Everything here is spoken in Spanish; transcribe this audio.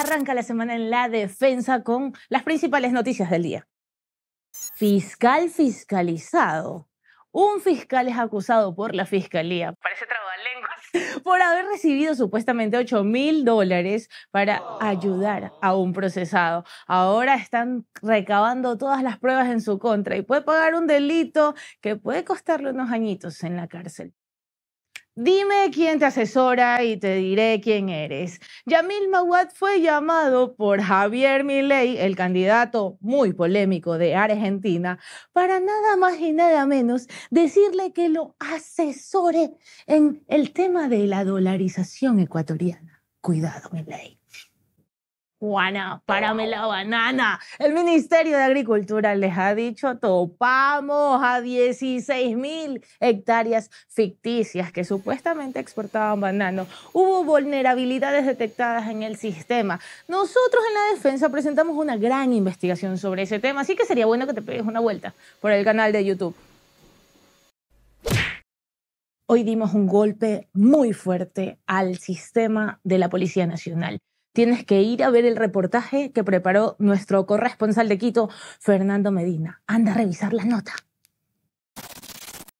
Arranca la semana en la defensa con las principales noticias del día. Fiscal fiscalizado. Un fiscal es acusado por la fiscalía. Parece Por haber recibido supuestamente 8 mil dólares para ayudar a un procesado. Ahora están recabando todas las pruebas en su contra y puede pagar un delito que puede costarle unos añitos en la cárcel. Dime quién te asesora y te diré quién eres. Yamil Mawad fue llamado por Javier Milei, el candidato muy polémico de Argentina, para nada más y nada menos decirle que lo asesore en el tema de la dolarización ecuatoriana. Cuidado, Milei. Juana, párame la banana. El Ministerio de Agricultura les ha dicho, topamos a 16 mil hectáreas ficticias que supuestamente exportaban banano. Hubo vulnerabilidades detectadas en el sistema. Nosotros en la defensa presentamos una gran investigación sobre ese tema, así que sería bueno que te pegues una vuelta por el canal de YouTube. Hoy dimos un golpe muy fuerte al sistema de la Policía Nacional tienes que ir a ver el reportaje que preparó nuestro corresponsal de Quito, Fernando Medina. Anda a revisar la nota.